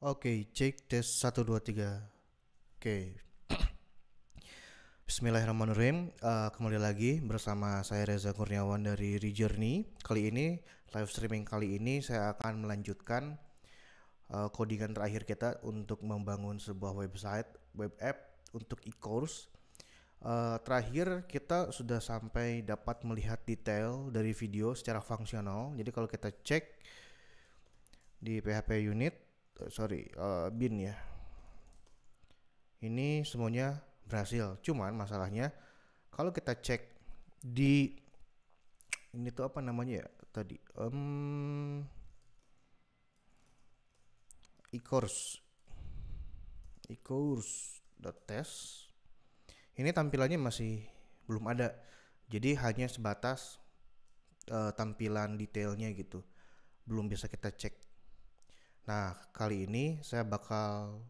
Oke, cek tes 1 2 3. Oke. Okay. Bismillahirrahmanirrahim. Uh, kembali lagi bersama saya Reza Kurniawan dari Rejourney. Kali ini live streaming kali ini saya akan melanjutkan uh, codingan terakhir kita untuk membangun sebuah website, web app untuk e-course. Uh, terakhir kita sudah sampai dapat melihat detail dari video secara fungsional. Jadi kalau kita cek di PHP unit Eh, sorry uh, bin ya ini semuanya berhasil cuman masalahnya kalau kita cek di ini tuh apa namanya ya tadi um, e-course e-course.test ini tampilannya masih belum ada jadi hanya sebatas uh, tampilan detailnya gitu belum bisa kita cek Nah, kali ini saya bakal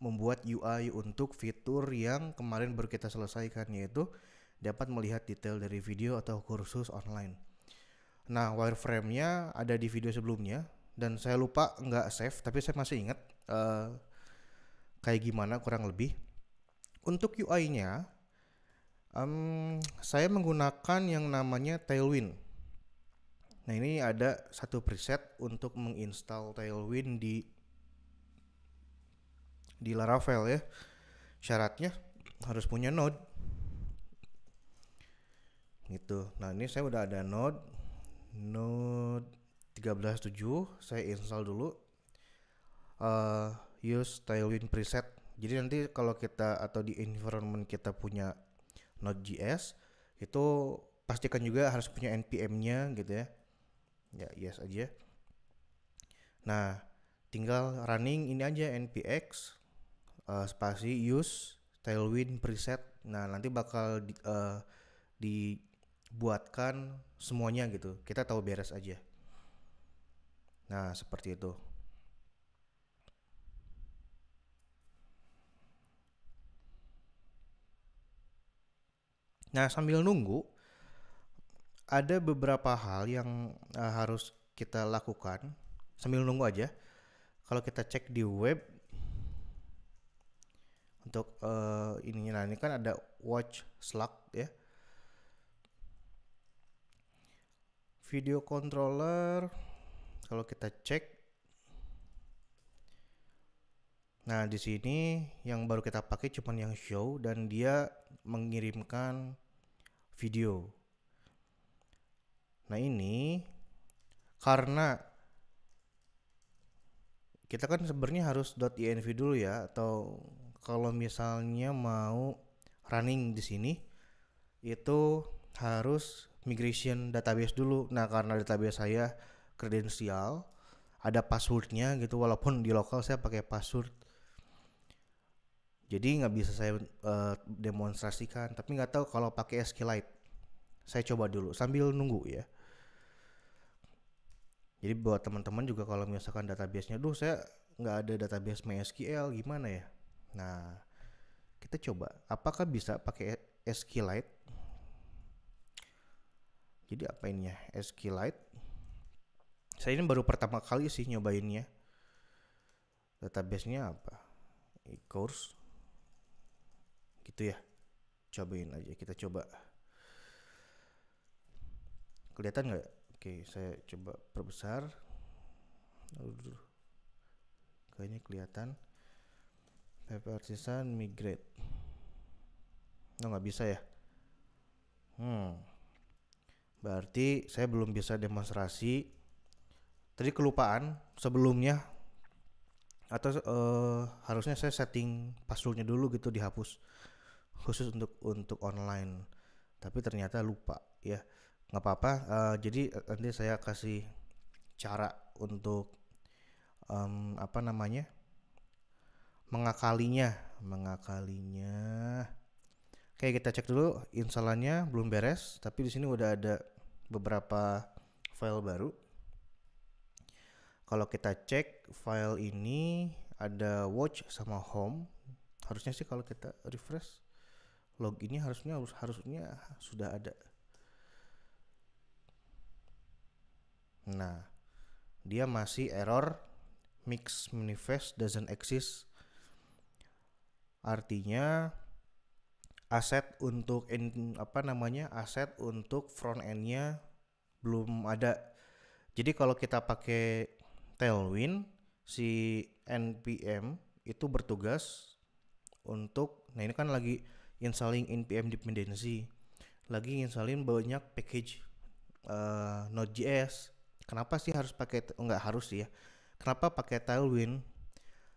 membuat UI untuk fitur yang kemarin baru kita selesaikan yaitu dapat melihat detail dari video atau kursus online. Nah, wireframe-nya ada di video sebelumnya dan saya lupa nggak save tapi saya masih ingat uh, kayak gimana kurang lebih. Untuk UI-nya um, saya menggunakan yang namanya Tailwind Nah ini ada satu preset untuk menginstal Tailwind di di Laravel ya. Syaratnya harus punya node. Gitu. Nah ini saya udah ada node node 13.7 saya install dulu uh, use Tailwind preset. Jadi nanti kalau kita atau di environment kita punya Node.js itu pastikan juga harus punya npm-nya gitu ya ya yes aja nah tinggal running ini aja npx uh, eh, spasi use tailwind preset nah nanti bakal di, uh, dibuatkan semuanya gitu kita tahu beres aja nah seperti itu Nah sambil nunggu ada beberapa hal yang uh, harus kita lakukan sambil nunggu aja. Kalau kita cek di web untuk uh, ininya nah ini kan ada watch slug ya. Video controller kalau kita cek Nah, di sini yang baru kita pakai cuma yang show dan dia mengirimkan video. Nah ini karena kita kan sebenarnya harus .env dulu ya atau kalau misalnya mau running di sini itu harus migration database dulu. Nah karena database saya kredensial ada passwordnya gitu walaupun di lokal saya pakai password jadi nggak bisa saya uh, demonstrasikan tapi nggak tahu kalau pakai SQLite saya coba dulu sambil nunggu ya jadi buat teman-teman juga kalau misalkan databasenya, duh saya nggak ada database MySQL gimana ya? Nah, kita coba apakah bisa pakai SQLite? Jadi apa ini ya SQLite? Saya ini baru pertama kali sih nyobainnya. Databasenya apa? E-course gitu ya. Cobain aja kita coba. Kelihatan nggak Oke, saya coba perbesar. Aduh, kayaknya kelihatan. PPR artisan migrate. Oh, nggak bisa ya. Hmm. Berarti saya belum bisa demonstrasi. Tadi kelupaan sebelumnya atau uh, harusnya saya setting passwordnya dulu gitu dihapus khusus untuk untuk online tapi ternyata lupa ya nggak apa-apa uh, jadi eh, nanti saya kasih cara untuk um, apa namanya mengakalinya mengakalinya oke kita cek dulu instalannya belum beres tapi di sini udah ada beberapa file baru kalau kita cek file ini ada watch sama home harusnya sih kalau kita refresh loginnya harusnya harusnya sudah ada Nah, dia masih error mix manifest doesn't exist. Artinya aset untuk in, apa namanya? aset untuk front end-nya belum ada. Jadi kalau kita pakai Tailwind si npm itu bertugas untuk nah ini kan lagi installing npm dependency lagi installing banyak package uh, Node.js kenapa sih harus pakai Enggak oh, harus sih ya kenapa pakai tailwind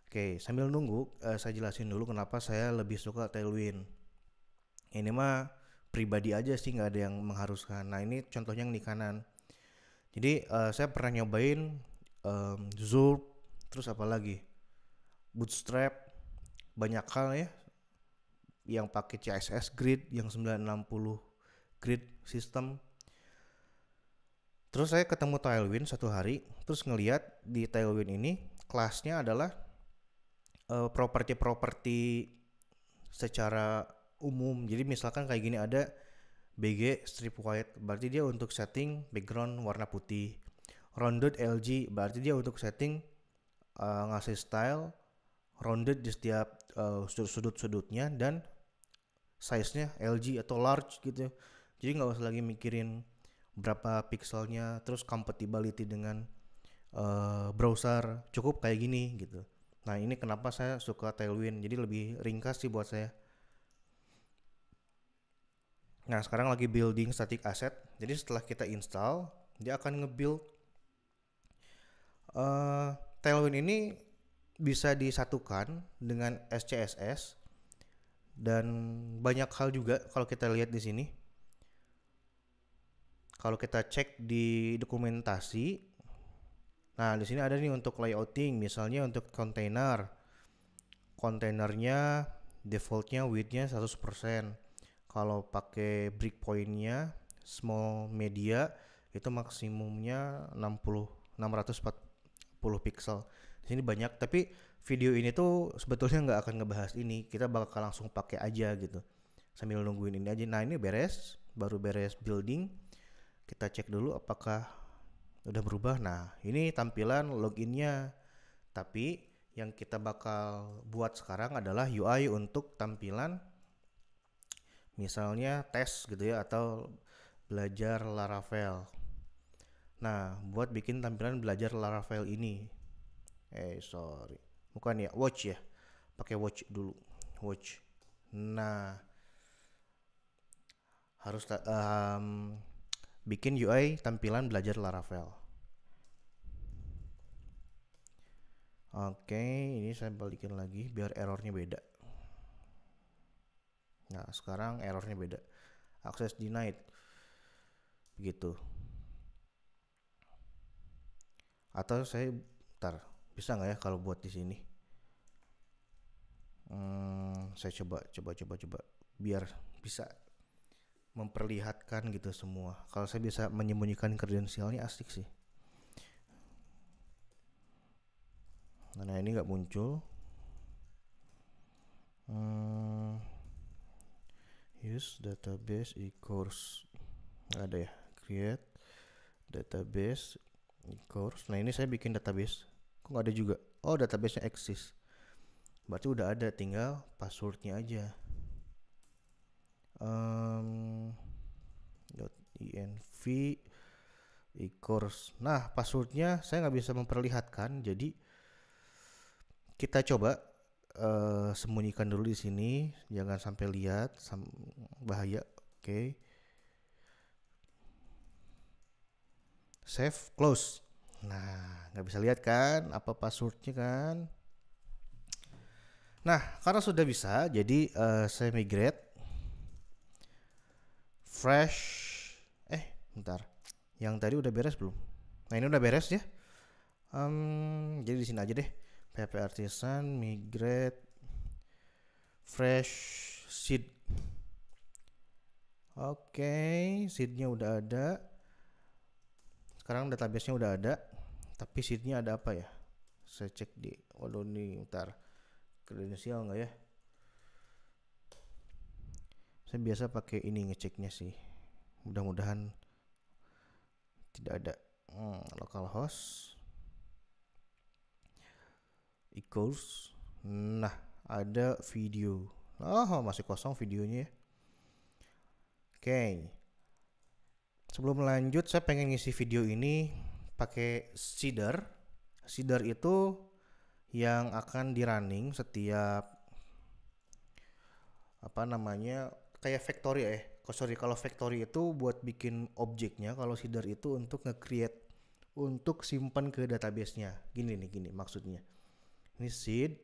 Oke, sambil nunggu eh, saya jelasin dulu kenapa saya lebih suka tailwind. Ini mah pribadi aja sih nggak ada yang mengharuskan. Nah ini contohnya yang di kanan. Jadi eh, saya pernah nyobain um, Zurb, terus apa lagi? Bootstrap, banyak hal ya yang pakai CSS grid yang 960 grid system Terus saya ketemu Tailwind satu hari, terus ngeliat di Tailwind ini kelasnya adalah uh, properti-properti secara umum. Jadi misalkan kayak gini ada BG strip white, berarti dia untuk setting background warna putih. Rounded LG, berarti dia untuk setting uh, ngasih style rounded di setiap uh, eh, sudut-sudutnya dan size-nya LG atau large gitu. Jadi nggak usah lagi mikirin berapa pixelnya terus compatibility dengan uh, browser cukup kayak gini gitu nah ini kenapa saya suka Tailwind jadi lebih ringkas sih buat saya nah sekarang lagi building static asset jadi setelah kita install dia akan nge-build uh, Tailwind ini bisa disatukan dengan SCSS dan banyak hal juga kalau kita lihat di sini kalau kita cek di dokumentasi nah di sini ada nih untuk layouting misalnya untuk kontainer kontainernya defaultnya widthnya 100% kalau pakai breakpointnya small media itu maksimumnya 60 640 pixel di sini banyak tapi video ini tuh sebetulnya nggak akan ngebahas ini kita bakal langsung pakai aja gitu sambil nungguin ini aja nah ini beres baru beres building kita cek dulu apakah udah berubah nah ini tampilan loginnya tapi yang kita bakal buat sekarang adalah UI untuk tampilan misalnya tes gitu ya atau belajar Laravel nah buat bikin tampilan belajar Laravel ini eh sorry bukan ya watch ya pakai watch dulu watch nah harus um, bikin UI tampilan belajar Laravel. Oke, ini saya balikin lagi biar errornya beda. Nah, sekarang errornya beda. Akses denied. Begitu. Atau saya ntar bisa nggak ya kalau buat di sini? Hmm, saya coba coba coba coba biar bisa memperlihatkan gitu semua. Kalau saya bisa menyembunyikan kredensialnya asik sih. Nah ini nggak muncul. Hmm, use database e-course nggak ada ya. Create database e-course. Nah ini saya bikin database. Kok nggak ada juga? Oh databasenya eksis. Berarti udah ada, tinggal passwordnya aja um, .env e-course. Nah, passwordnya saya nggak bisa memperlihatkan, jadi kita coba uh, sembunyikan dulu di sini, jangan sampai lihat, sam bahaya. Oke. Okay. Save, close. Nah, nggak bisa lihat kan apa passwordnya kan? Nah, karena sudah bisa, jadi uh, saya migrate refresh eh bentar yang tadi udah beres belum nah ini udah beres ya um, jadi di sini aja deh PP artisan migrate fresh seed oke okay, seednya udah ada sekarang database-nya udah ada tapi seednya ada apa ya saya cek di waduh nih bentar kredensial nggak ya saya biasa pakai ini ngeceknya sih mudah-mudahan tidak ada hmm, localhost equals nah ada video oh masih kosong videonya ya oke okay. sebelum lanjut saya pengen ngisi video ini pakai seeder seeder itu yang akan di running setiap apa namanya kayak factory ya. eh sorry kalau factory itu buat bikin objeknya kalau seeder itu untuk nge-create untuk simpan ke database-nya gini nih gini maksudnya ini seed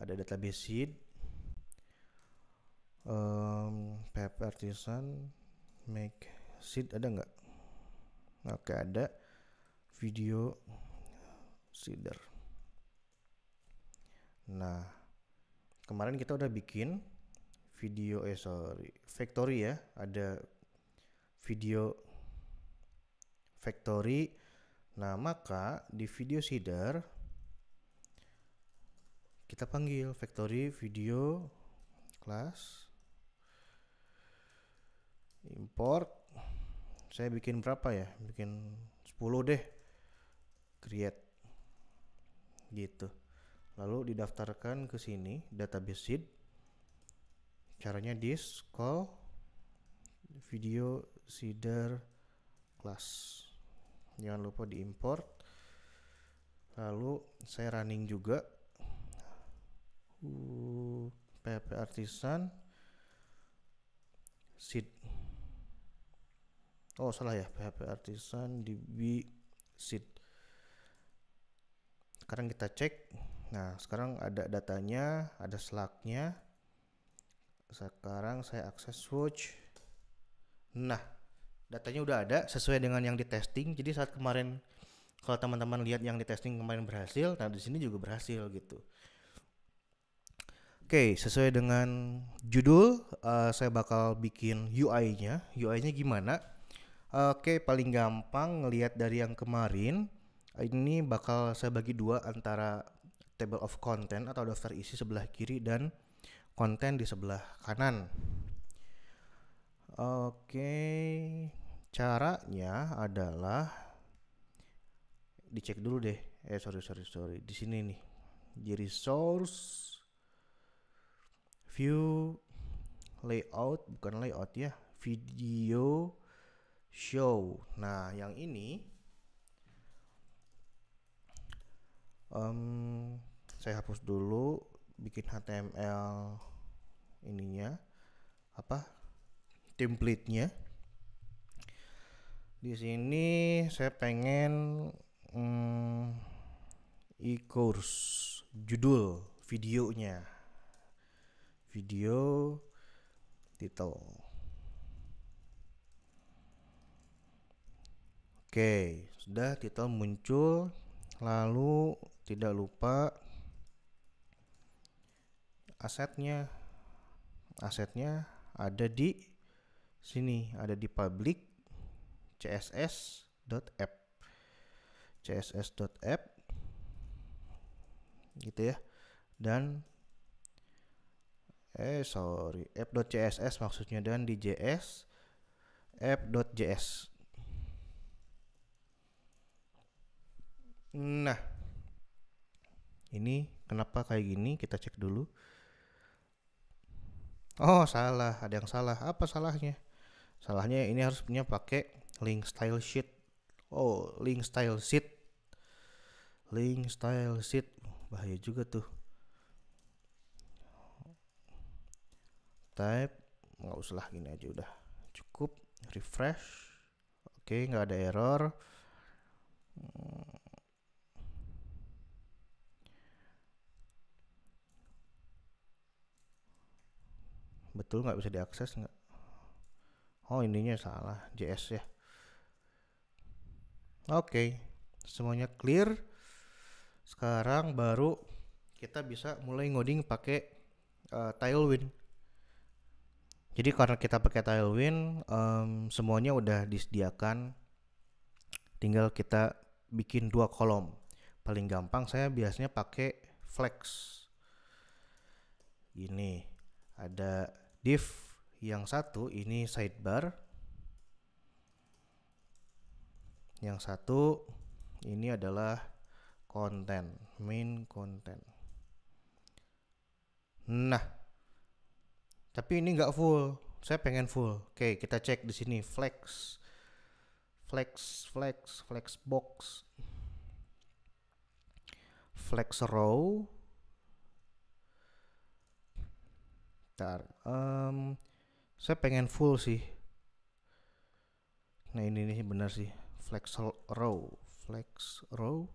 ada database seed um, pep artisan make seed ada nggak oke ada video seeder nah kemarin kita udah bikin video eh sorry factory ya ada video factory nah maka di video seeder kita panggil factory video class import saya bikin berapa ya bikin 10 deh create gitu lalu didaftarkan ke sini database sheet caranya this call video seeder class jangan lupa di import lalu saya running juga php uh, pp artisan seed oh salah ya php artisan db seed sekarang kita cek nah sekarang ada datanya ada slugnya sekarang saya akses watch nah datanya udah ada sesuai dengan yang di testing jadi saat kemarin kalau teman-teman lihat yang di testing kemarin berhasil nah di sini juga berhasil gitu oke sesuai dengan judul uh, saya bakal bikin UI-nya UI-nya gimana oke paling gampang lihat dari yang kemarin ini bakal saya bagi dua antara table of content atau daftar isi sebelah kiri dan konten di sebelah kanan. Oke, caranya adalah dicek dulu deh. Eh sorry sorry sorry, di sini nih. Di resource view layout bukan layout ya, video show. Nah, yang ini um, saya hapus dulu bikin HTML ininya apa template-nya di sini saya pengen mm, e-course judul videonya video title oke sudah title muncul lalu tidak lupa asetnya asetnya ada di sini ada di public css.app css.app gitu ya dan eh sorry app.css maksudnya dan di js app.js nah ini kenapa kayak gini kita cek dulu Oh salah, ada yang salah. Apa salahnya? Salahnya ini harus punya pakai link style sheet. Oh, link style sheet. Link style sheet. Bahaya juga tuh. Type nggak usah lah gini aja udah cukup refresh oke nggak ada error hmm. betul nggak bisa diakses nggak oh ininya salah JS ya oke okay. semuanya clear sekarang baru kita bisa mulai ngoding pakai uh, eh, Tailwind jadi karena kita pakai Tailwind um, semuanya udah disediakan tinggal kita bikin dua kolom paling gampang saya biasanya pakai flex ini ada div yang satu ini sidebar yang satu ini adalah konten main konten nah tapi ini enggak full saya pengen full oke kita cek di sini flex flex flex flex box flex row Bentar. Um, saya pengen full sih. Nah ini nih benar sih. Flex row, flex row.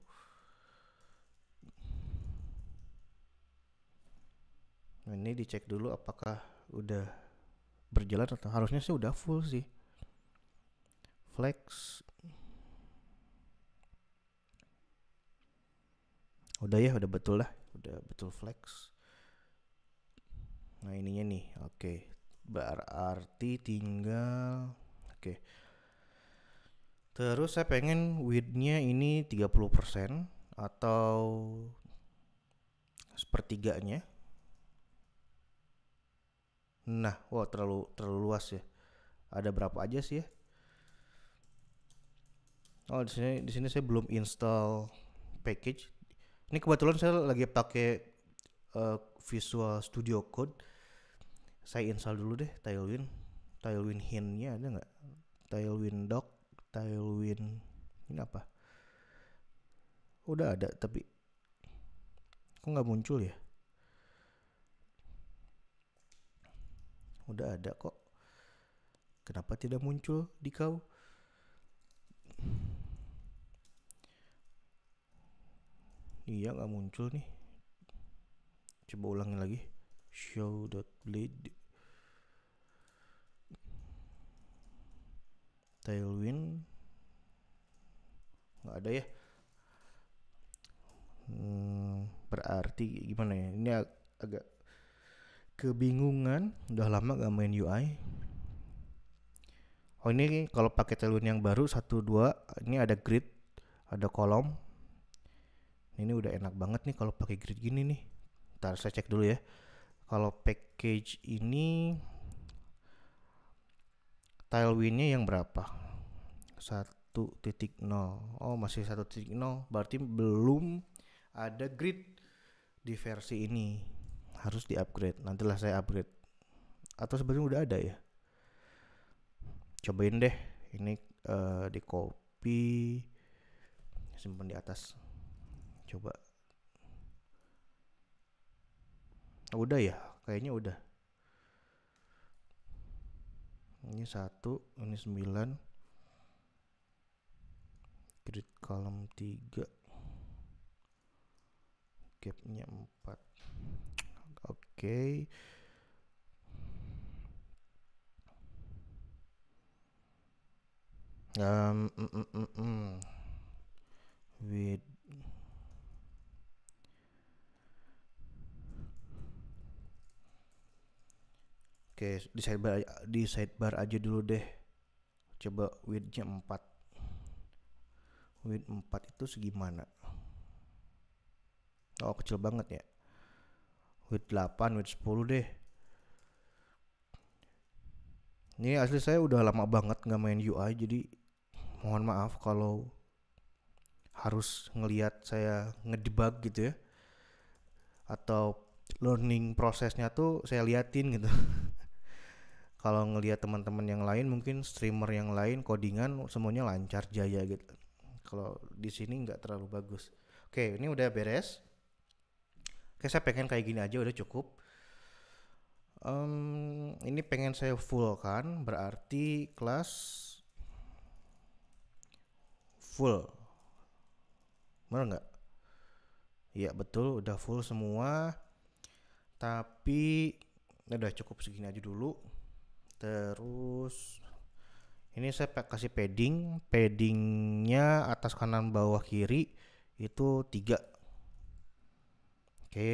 Nah, ini dicek dulu apakah udah berjalan atau harusnya sih udah full sih. Flex. Udah ya, udah betul lah. Udah betul flex. Nah ininya nih, oke. Okay. Berarti tinggal, oke. Okay. Terus saya pengen widthnya ini 30% atau sepertiganya. Nah, wow, terlalu terlalu luas ya. Ada berapa aja sih ya? Oh di sini di sini saya belum install package. Ini kebetulan saya lagi pakai uh, Visual Studio Code saya install dulu deh Tailwind Tailwind hintnya ada nggak Tailwind doc Tailwind ini apa udah ada tapi kok nggak muncul ya udah ada kok kenapa tidak muncul di kau iya nggak muncul nih coba ulangi lagi show show.bleed tailwind nggak ada ya hmm, berarti gimana ya ini ag agak kebingungan udah lama gak main UI oh ini kalau pakai tailwind yang baru satu dua ini ada grid ada kolom ini udah enak banget nih kalau pakai grid gini nih ntar saya cek dulu ya kalau package ini tailwindnya yang berapa? 1.0. Oh, masih 1.0, berarti belum ada grid di versi ini. Harus di-upgrade. Nantilah saya upgrade. Atau sebenarnya udah ada ya? Cobain deh. Ini uh, di copy simpan di atas. Coba Ah, udah ya kayaknya udah ini satu ini sembilan grid kolom tiga gapnya empat oke okay. um, mm, mm, mm, mm, with Oke, di sidebar di sidebar aja dulu deh. Coba widthnya 4. Width 4 itu segimana? Oh, kecil banget ya. Width 8, width 10 deh. Ini asli saya udah lama banget nggak main UI jadi mohon maaf kalau harus ngeliat saya ngedebug gitu ya atau learning prosesnya tuh saya liatin gitu kalau ngelihat teman-teman yang lain mungkin streamer yang lain codingan semuanya lancar jaya gitu kalau di sini nggak terlalu bagus oke ini udah beres oke saya pengen kayak gini aja udah cukup um, ini pengen saya full kan berarti kelas full bener nggak ya betul udah full semua tapi udah cukup segini aja dulu terus ini saya kasih padding paddingnya atas kanan bawah kiri itu tiga oke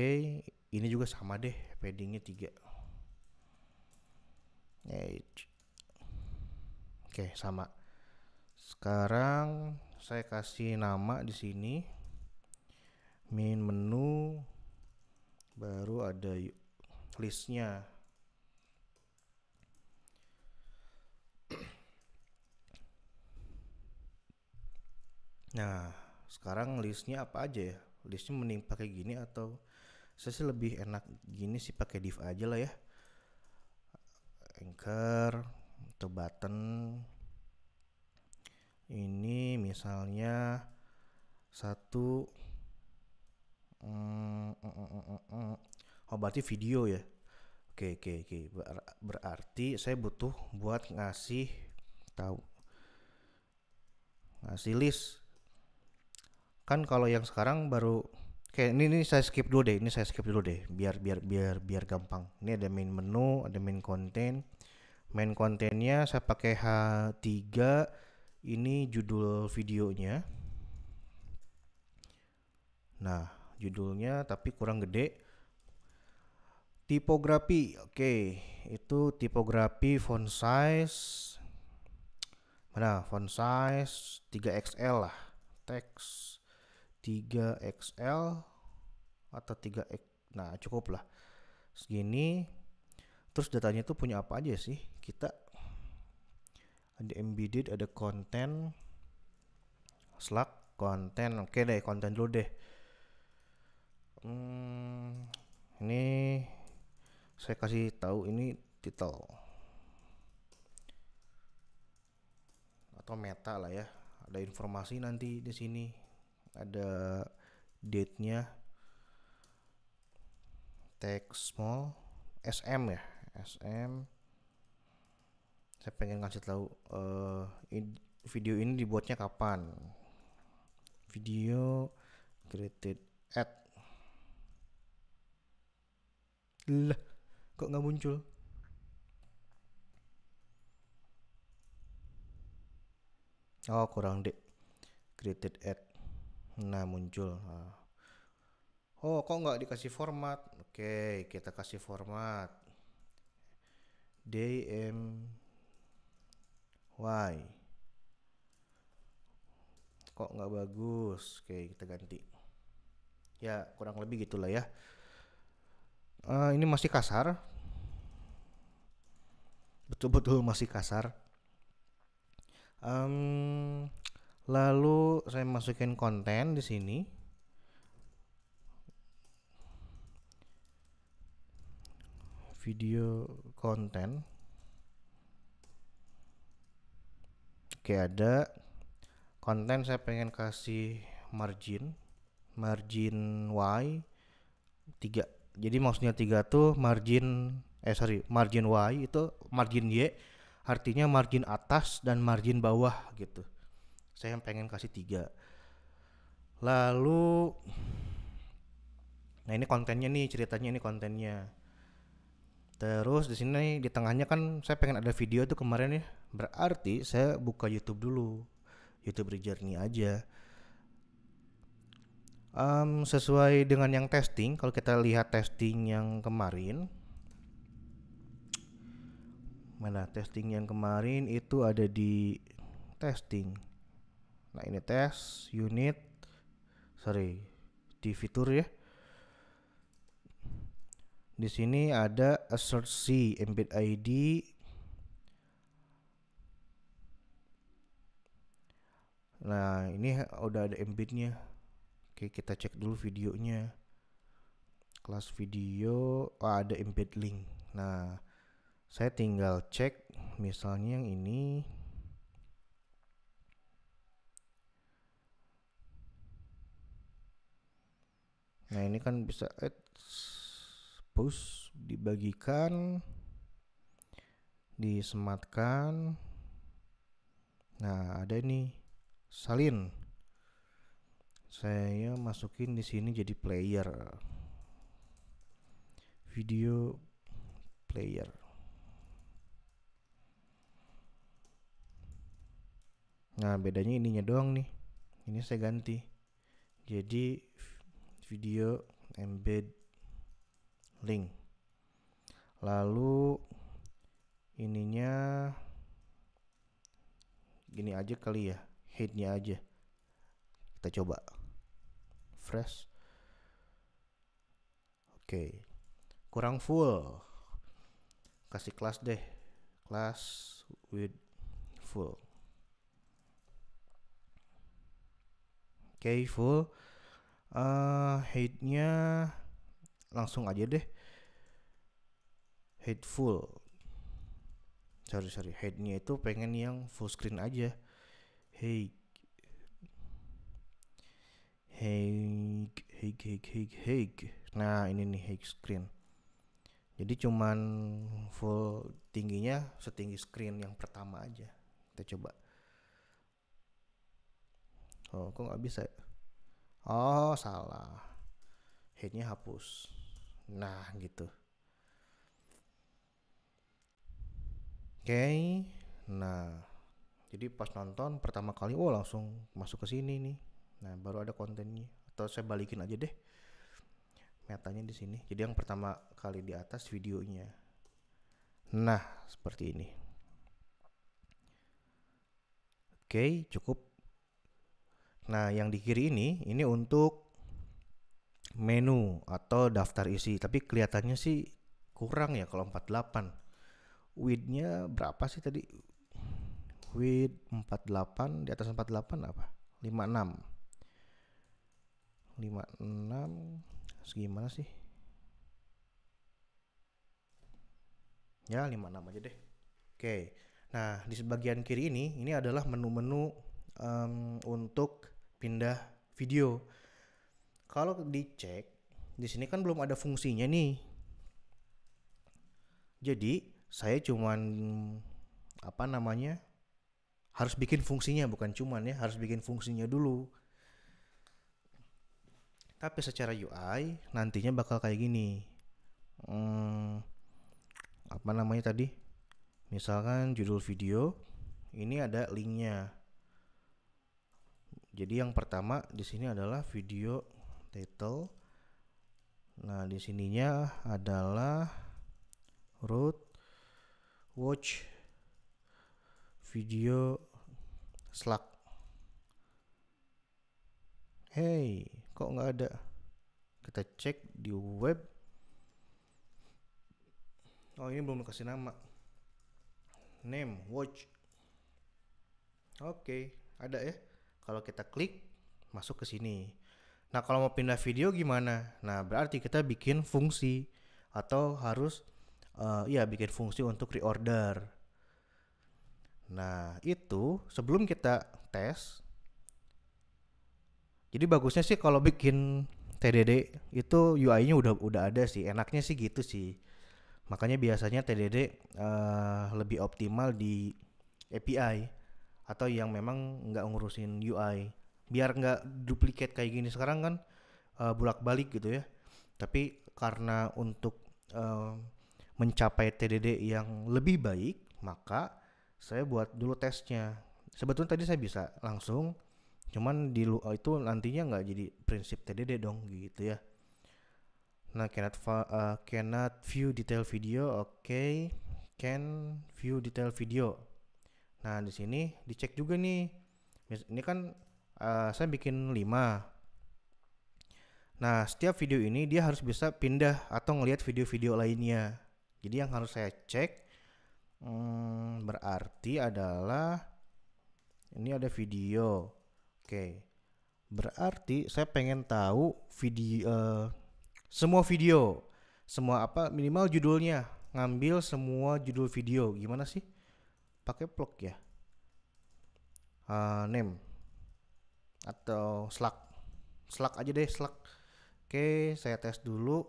ini juga sama deh paddingnya tiga oke sama sekarang saya kasih nama di sini main menu baru ada listnya Nah, sekarang listnya apa aja ya? Listnya mending pakai gini atau saya sih lebih enak gini sih pakai div aja lah ya. Anchor atau button. Ini misalnya satu mm, mm, mm, oh berarti video ya. Oke oke oke. berarti saya butuh buat ngasih tahu ngasih list kan kalau yang sekarang baru kayak ini, ini saya skip dulu deh ini saya skip dulu deh biar biar biar biar gampang ini ada main menu ada main konten main kontennya saya pakai H3 ini judul videonya nah judulnya tapi kurang gede tipografi oke okay. itu tipografi font size mana font size 3XL lah teks 3XL atau 3 x nah cukup lah segini terus datanya tuh punya apa aja sih kita ada embedded ada konten Slack konten oke deh konten dulu deh hmm, ini saya kasih tahu ini title atau meta lah ya ada informasi nanti di sini ada date-nya tag small SM ya SM saya pengen ngasih tahu uh, video ini dibuatnya kapan video created at lah kok nggak muncul oh kurang deh created at Nah muncul. Ah. Oh kok nggak dikasih format? Oke okay, kita kasih format. dm y Kok nggak bagus? Oke okay, kita ganti. Ya kurang lebih gitulah ya. Uh, ini masih kasar. Betul-betul masih kasar. Um, lalu saya masukin konten di sini video konten oke ada konten saya pengen kasih margin margin Y 3 jadi maksudnya 3 tuh margin eh sorry margin Y itu margin Y artinya margin atas dan margin bawah gitu saya yang pengen kasih tiga lalu nah ini kontennya nih ceritanya ini kontennya terus di sini di tengahnya kan saya pengen ada video tuh kemarin ya berarti saya buka YouTube dulu YouTube Rejourney aja um, sesuai dengan yang testing kalau kita lihat testing yang kemarin mana testing yang kemarin itu ada di testing Nah ini tes unit sorry di fitur ya. Di sini ada assert C embed ID Nah ini udah ada embednya Oke kita cek dulu videonya Kelas video oh, ada embed link Nah saya tinggal cek misalnya yang ini Nah ini kan bisa add eh, push dibagikan disematkan. Nah ada ini salin. Saya masukin di sini jadi player video player. Nah bedanya ininya doang nih. Ini saya ganti jadi video embed link lalu ininya gini aja kali ya headnya aja kita coba fresh oke kurang full kasih kelas deh kelas with full oke full uh, hate-nya langsung aja deh hateful sorry sorry hate-nya itu pengen yang full screen aja hey hey hey hey hey nah ini nih hate screen jadi cuman full tingginya setinggi screen yang pertama aja kita coba oh kok nggak bisa ya? oh salah hate-nya hapus nah gitu oke okay. nah jadi pas nonton pertama kali oh langsung masuk ke sini nih nah baru ada kontennya atau saya balikin aja deh metanya di sini jadi yang pertama kali di atas videonya nah seperti ini oke cukup Nah, yang di kiri ini ini untuk menu atau daftar isi, tapi kelihatannya sih kurang ya kalau 48. Width-nya berapa sih tadi? Width 48 di atas 48 apa? 56. 56 segimana sih? Ya, 56 aja deh. Oke. Nah, di sebagian kiri ini ini adalah menu-menu um, untuk pindah video. Kalau dicek di sini kan belum ada fungsinya nih. Jadi saya cuman apa namanya harus bikin fungsinya bukan cuman ya harus bikin fungsinya dulu. Tapi secara UI nantinya bakal kayak gini. Hmm, apa namanya tadi? Misalkan judul video, ini ada linknya. Jadi yang pertama di sini adalah video title. Nah, di sininya adalah root watch video Slack. Hey, kok nggak ada? Kita cek di web. Oh, ini belum dikasih nama. Name watch. Oke, okay, ada ya. Kalau kita klik masuk ke sini. Nah, kalau mau pindah video gimana? Nah, berarti kita bikin fungsi atau harus uh, ya bikin fungsi untuk reorder. Nah, itu sebelum kita tes. Jadi bagusnya sih kalau bikin TDD itu UI-nya udah udah ada sih. Enaknya sih gitu sih. Makanya biasanya TDD uh, eh, lebih optimal di API atau yang memang nggak ngurusin UI biar nggak duplikat kayak gini sekarang kan uh, eh, bulak balik gitu ya tapi karena untuk uh, mencapai TDD yang lebih baik maka saya buat dulu tesnya sebetulnya tadi saya bisa langsung cuman di eh, itu nantinya nggak jadi prinsip TDD dong gitu ya nah cannot uh, cannot view detail video oke okay. can view detail video Nah, di sini dicek juga nih. Ini kan uh, saya bikin 5. Nah, setiap video ini dia harus bisa pindah atau ngelihat video-video lainnya. Jadi yang harus saya cek hmm, berarti adalah ini ada video. Oke. Berarti saya pengen tahu video uh, semua video, semua apa minimal judulnya, ngambil semua judul video. Gimana sih? pakai plug ya uh, name atau slug slug aja deh slug oke saya tes dulu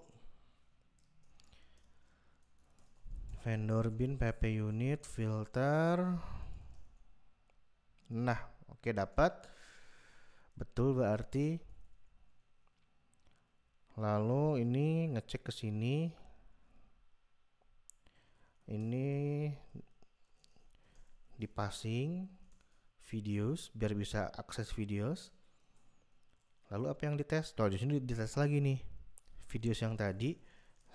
vendor bin pp unit filter nah oke dapat betul berarti lalu ini ngecek ke sini ini di passing videos biar bisa akses videos lalu apa yang dites tuh di dites lagi nih videos yang tadi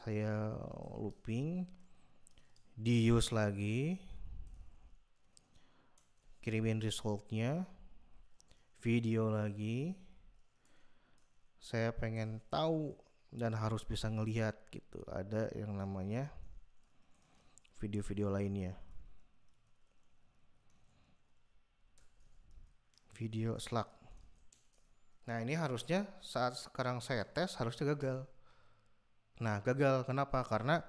saya looping di use lagi kirimin resultnya video lagi saya pengen tahu dan harus bisa ngelihat gitu ada yang namanya video-video lainnya video slug nah ini harusnya saat sekarang saya tes harusnya gagal nah gagal kenapa karena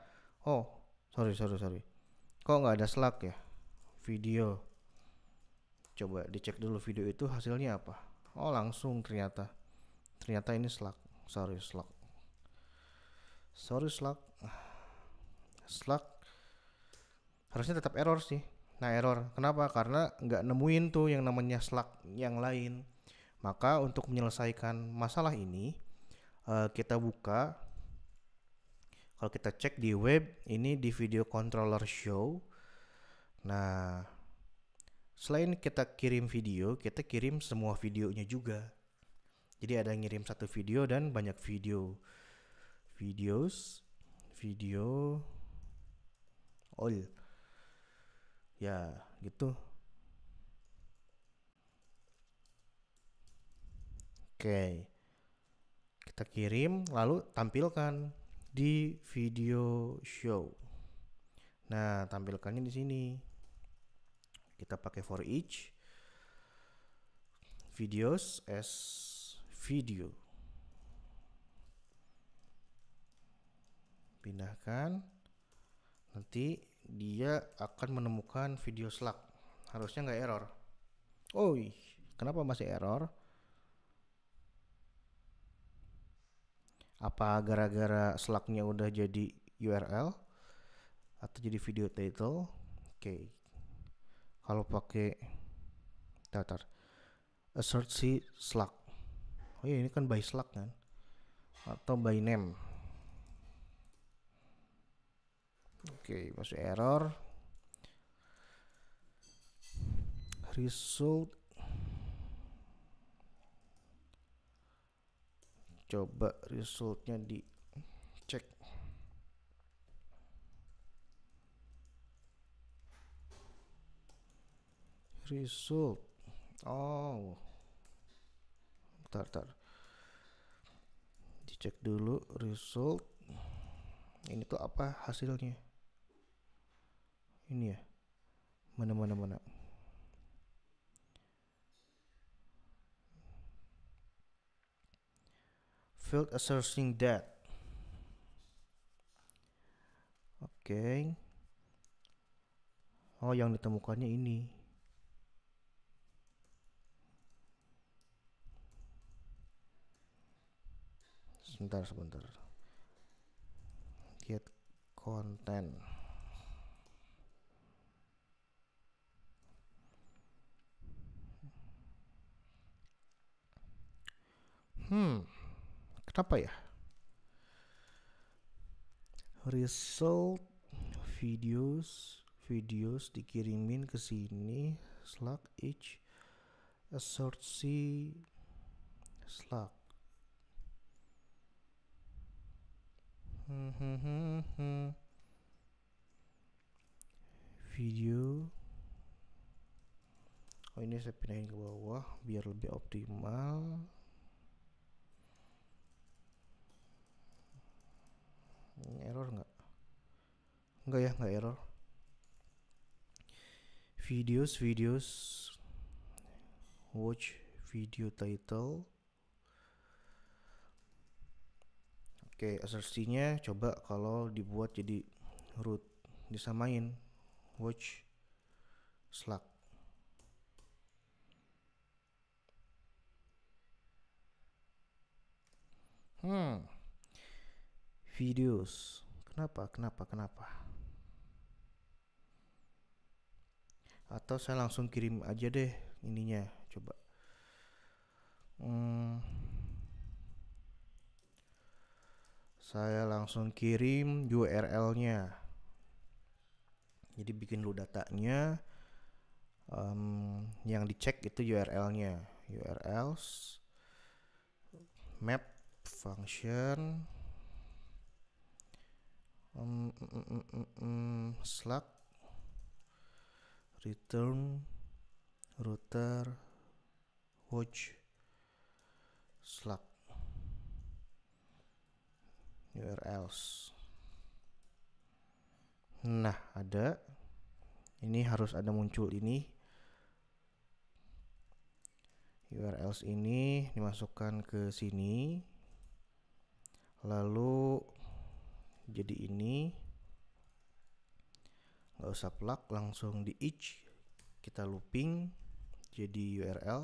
oh sorry sorry sorry kok nggak ada slug ya video coba dicek dulu video itu hasilnya apa oh langsung ternyata ternyata ini slug sorry slug sorry slug slug harusnya tetap error sih Nah error, kenapa? Karena nggak nemuin tuh yang namanya slug yang lain. Maka untuk menyelesaikan masalah ini, uh, kita buka. Kalau kita cek di web, ini di video controller show. Nah, selain kita kirim video, kita kirim semua videonya juga. Jadi ada yang ngirim satu video dan banyak video. Videos, video, all ya gitu oke kita kirim lalu tampilkan di video show nah tampilkannya di sini kita pakai for each videos as video pindahkan nanti dia akan menemukan video slug Harusnya nggak error. Oh, kenapa masih error? Apa gara-gara Slacknya udah jadi URL atau jadi video title? Oke. Okay. Kalau pakai datar search si slug. Oh iya ini kan by slug kan? Atau by name. Oke, okay, masuk error. Result coba resultnya di cek result oh tar tar dicek dulu result ini tuh apa hasilnya ini ya mana mana mana field asserting that oke okay. oh yang ditemukannya ini sebentar sebentar get konten Hmm, kenapa ya? Result videos videos dikirimin ke sini slug each assortsi slack hmm, hmm, hmm, video oh ini saya pindahin ke bawah biar lebih optimal error nggak nggak ya nggak error videos videos watch video title oke okay, coba kalau dibuat jadi root disamain watch slack hmm videos. Kenapa? Kenapa? Kenapa? Atau saya langsung kirim aja deh ininya. Coba. Hmm. Saya langsung kirim URL-nya. Jadi bikin lu datanya. Um, yang dicek itu URL-nya. URLs map function um, um, um, um, slack return router watch slack urls nah ada ini harus ada muncul ini urls ini dimasukkan ke sini lalu jadi ini nggak usah plug langsung di each kita looping jadi URL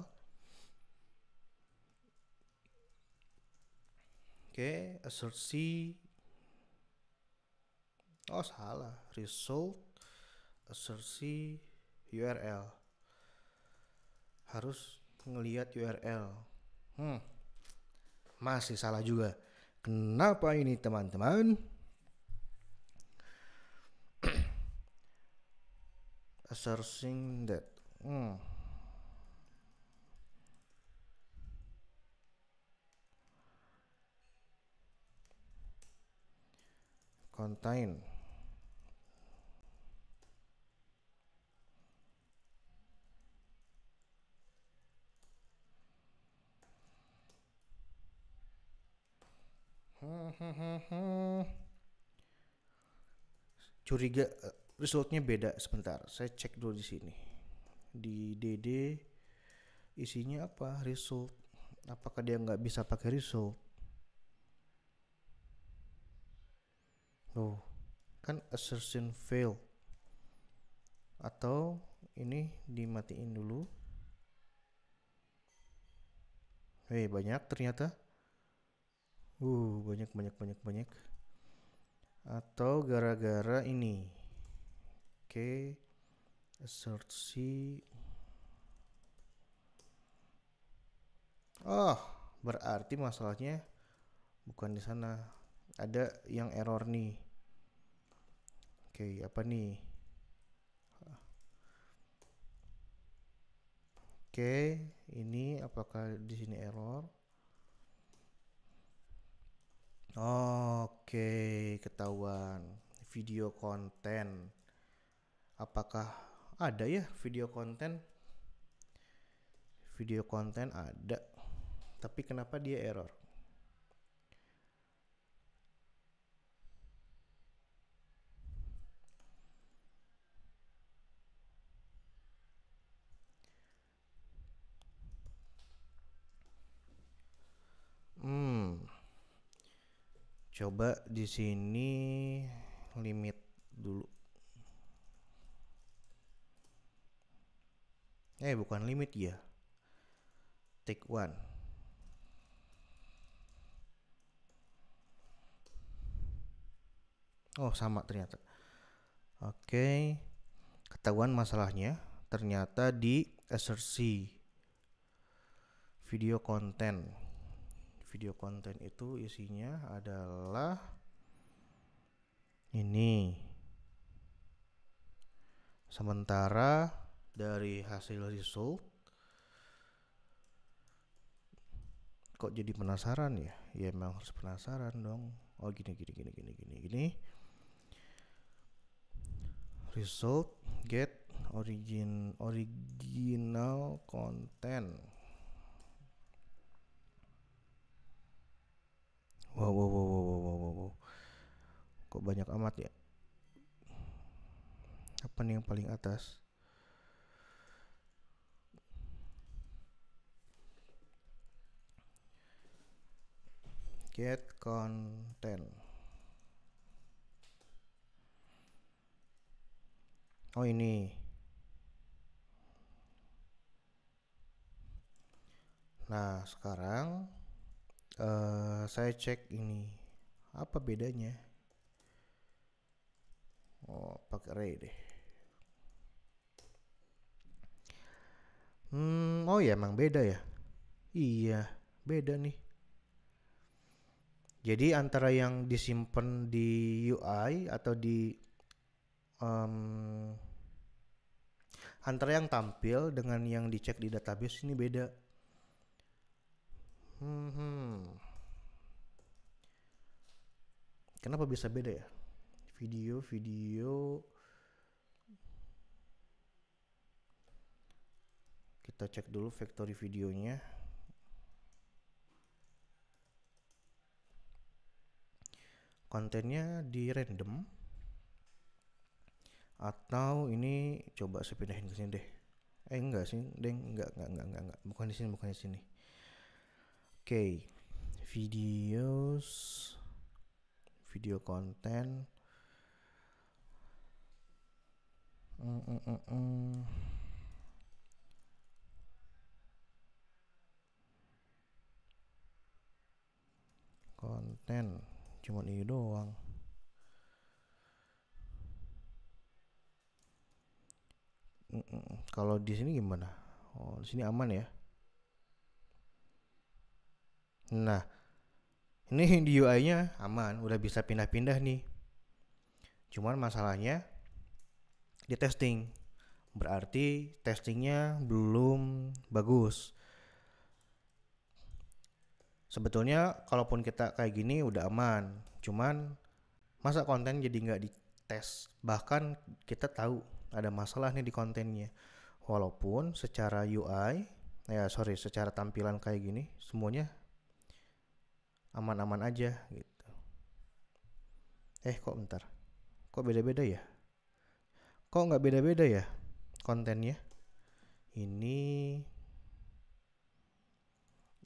oke okay, oh salah result assersi URL harus ngelihat URL hmm masih salah juga Kenapa ini teman-teman? assessing that hmm. contain hmm, hmm, hmm, curiga eh, resultnya beda sebentar saya cek dulu di sini di DD isinya apa result apakah dia nggak bisa pakai result oh kan assertion fail atau ini dimatiin dulu hey, eh, banyak ternyata uh banyak banyak banyak banyak atau gara-gara ini Oke. Okay. Search C. Oh, berarti masalahnya bukan di sana. Ada yang error nih. Oke, okay, apa nih? Oke, okay, ini apakah di sini error? Oke, okay, ketahuan video konten apakah ada ya video konten video konten ada tapi kenapa dia error Hmm. Coba di sini limit dulu. eh bukan limit ya take one oh sama ternyata oke okay. ketahuan masalahnya ternyata di SRC video konten video konten itu isinya adalah ini sementara dari hasil result kok jadi penasaran ya ya emang harus penasaran dong oh gini gini gini gini gini gini result get origin original content wow wow wow wow wow wow, wow. kok banyak amat ya apa nih yang paling atas get content oh ini nah sekarang uh, saya cek ini apa bedanya oh pakai array deh hmm oh ya emang beda ya iya beda nih jadi antara yang disimpan di UI atau di um, antara yang tampil dengan yang dicek di database ini beda. Hmm, hmm. Kenapa bisa beda ya? Video, video. Kita cek dulu factory videonya. kontennya di random atau ini coba saya pindahin ke sini deh eh enggak sih deng enggak enggak enggak enggak, enggak. bukan di sini bukan di sini oke okay. videos video konten mm -mm -mm. mm. konten cuma ini doang kalau di sini gimana oh di sini aman ya nah ini di UI-nya aman udah bisa pindah-pindah nih cuman masalahnya di testing berarti testingnya belum bagus sebetulnya kalaupun kita kayak gini udah aman cuman masa konten jadi nggak dites bahkan kita tahu ada masalah nih di kontennya walaupun secara UI ya sorry secara tampilan kayak gini semuanya aman-aman aja gitu eh kok bentar kok beda-beda ya kok nggak beda-beda ya kontennya ini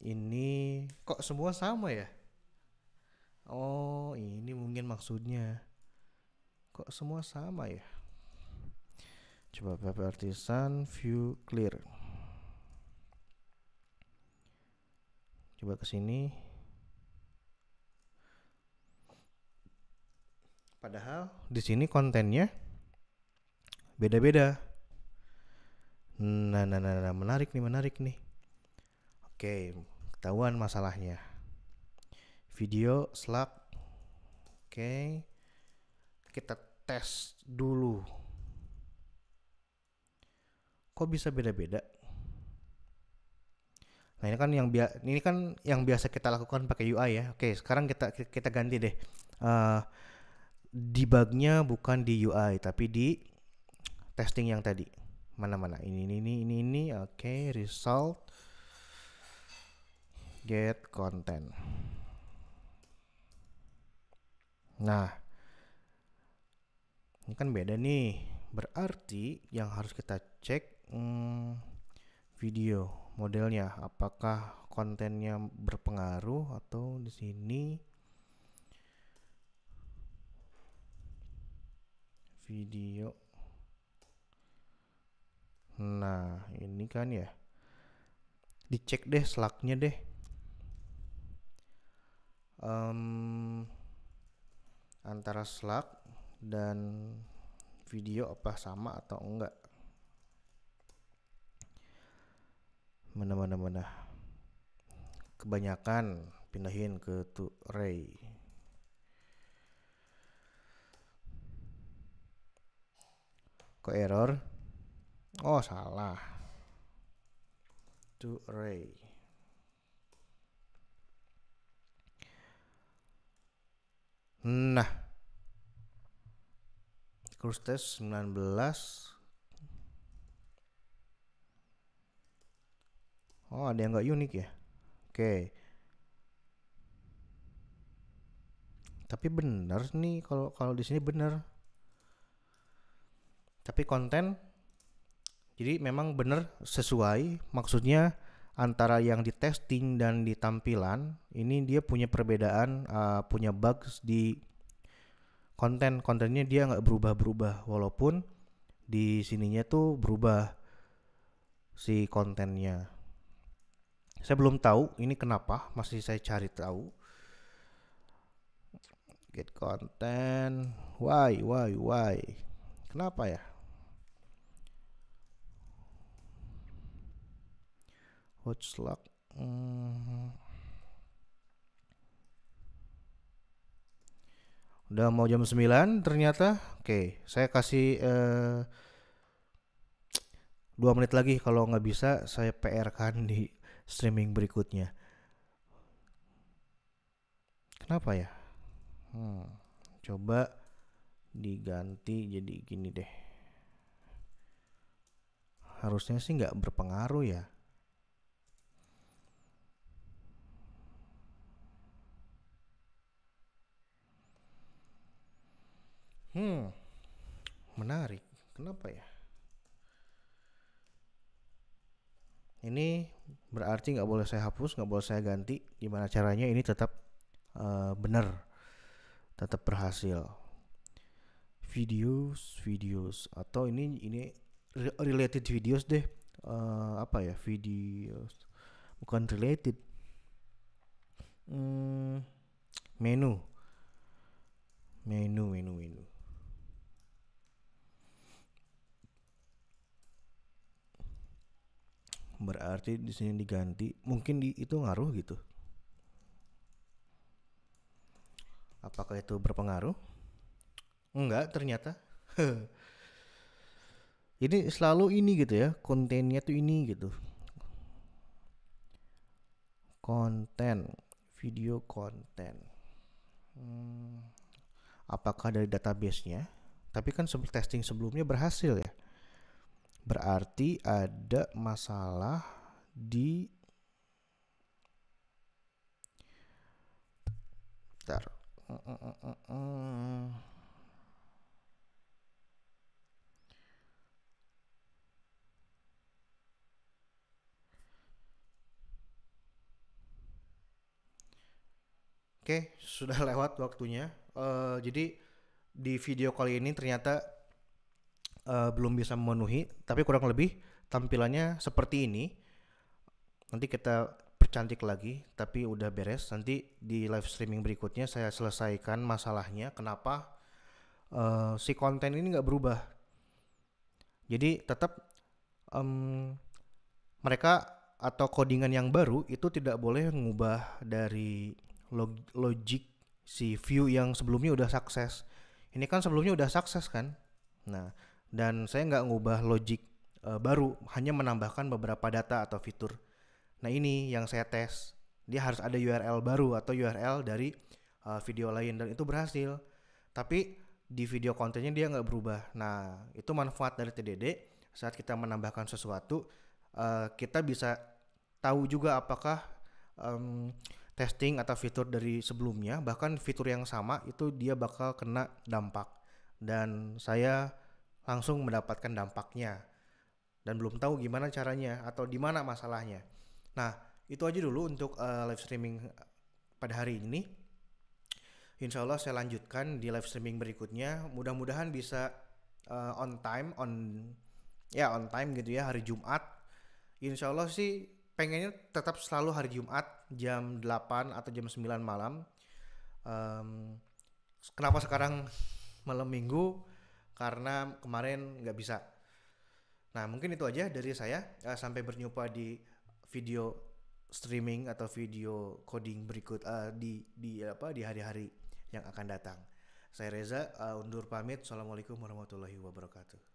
ini kok semua sama ya? Oh, ini mungkin maksudnya. Kok semua sama ya? Coba PP Artisan View Clear. Coba kesini. Padahal di sini kontennya beda-beda. Nah, nah, nah, nah, menarik nih, menarik nih. Oke, ketahuan masalahnya video slug oke okay. kita tes dulu kok bisa beda-beda nah ini kan yang biasa ini kan yang biasa kita lakukan pakai UI ya oke okay, sekarang kita kita ganti deh uh, eh, debugnya bukan di UI tapi di testing yang tadi mana mana ini ini ini ini, oke okay, result get content. Nah, ini kan beda nih. Berarti yang harus kita cek hmm, video modelnya, apakah kontennya berpengaruh atau di sini video. Nah, ini kan ya. Dicek deh slugnya deh um, antara Slack dan video apa sama atau enggak mana mana mana kebanyakan pindahin ke to Ray kok error oh salah to array Nah, cruise test 19 Oh, ada yang nggak unik ya? Oke. Okay. Tapi bener nih kalau kalau di sini bener. Tapi konten jadi memang bener sesuai maksudnya antara yang di testing dan di tampilan ini dia punya perbedaan uh, punya bugs di konten kontennya dia nggak berubah-berubah walaupun di sininya tuh berubah si kontennya saya belum tahu ini kenapa masih saya cari tahu get content why why why kenapa ya Watch hmm. udah mau jam 9 ternyata oke saya kasih eh, dua 2 menit lagi kalau nggak bisa saya PR kan di streaming berikutnya kenapa ya hmm, coba diganti jadi gini deh harusnya sih nggak berpengaruh ya Hmm, menarik. Kenapa ya? Ini berarti nggak boleh saya hapus, nggak boleh saya ganti. Gimana caranya ini tetap uh, benar, tetap berhasil. Videos, videos, atau ini ini related videos deh. Uh, apa ya videos? Bukan related. Hmm, menu menu menu menu berarti di sini diganti mungkin di itu ngaruh gitu apakah itu berpengaruh enggak ternyata ini selalu ini gitu ya kontennya tuh ini gitu konten video konten hmm, apakah dari databasenya tapi kan testing sebelumnya berhasil ya Berarti ada masalah di Bentar. Oke, sudah lewat waktunya. Uh, jadi di video kali ini ternyata uh, belum bisa memenuhi, tapi kurang lebih tampilannya seperti ini. Nanti kita percantik lagi, tapi udah beres. Nanti di live streaming berikutnya saya selesaikan masalahnya. Kenapa uh, si konten ini nggak berubah? Jadi tetap um, mereka atau codingan yang baru itu tidak boleh mengubah dari log logik si view yang sebelumnya udah sukses. Ini kan sebelumnya udah sukses kan? Nah, dan saya nggak ngubah logic uh, baru, hanya menambahkan beberapa data atau fitur. Nah ini yang saya tes, dia harus ada URL baru atau URL dari uh, video lain dan itu berhasil. Tapi di video kontennya dia nggak berubah. Nah itu manfaat dari TDD saat kita menambahkan sesuatu, uh, kita bisa tahu juga apakah um, testing atau fitur dari sebelumnya bahkan fitur yang sama itu dia bakal kena dampak dan saya langsung mendapatkan dampaknya dan belum tahu gimana caranya atau di mana masalahnya. Nah, itu aja dulu untuk uh, live streaming eh, pada hari ini. Insya Allah saya lanjutkan di live streaming berikutnya. Mudah-mudahan bisa uh, on time, on ya on time gitu ya hari Jumat. Insya Allah sih pengennya tetap selalu hari Jumat jam 8 atau jam 9 malam. Um, kenapa sekarang malam minggu? karena kemarin nggak bisa. Nah mungkin itu aja dari saya. Eh, sampai berjumpa di video streaming atau video coding berikut uh, di di apa di hari-hari yang akan datang. Saya Reza uh, undur pamit. Assalamualaikum warahmatullahi wabarakatuh.